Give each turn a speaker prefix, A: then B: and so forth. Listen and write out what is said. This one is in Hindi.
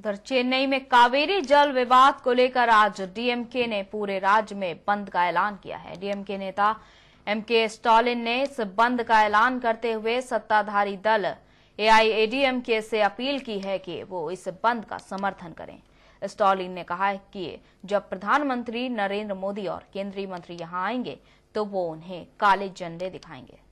A: उधर चेन्नई में कावेरी जल विवाद को लेकर आज डीएमके ने पूरे राज्य में बंद का ऐलान किया है डीएमके नेता एम के स्टालिन ने इस बंद का ऐलान करते हुए सत्ताधारी दल एआईएडीएमके से अपील की है कि वो इस बंद का समर्थन करें स्टालिन ने कहा कि जब प्रधानमंत्री नरेंद्र मोदी और केंद्रीय मंत्री यहां आएंगे तो वो उन्हें काले झंडे दिखाएंगे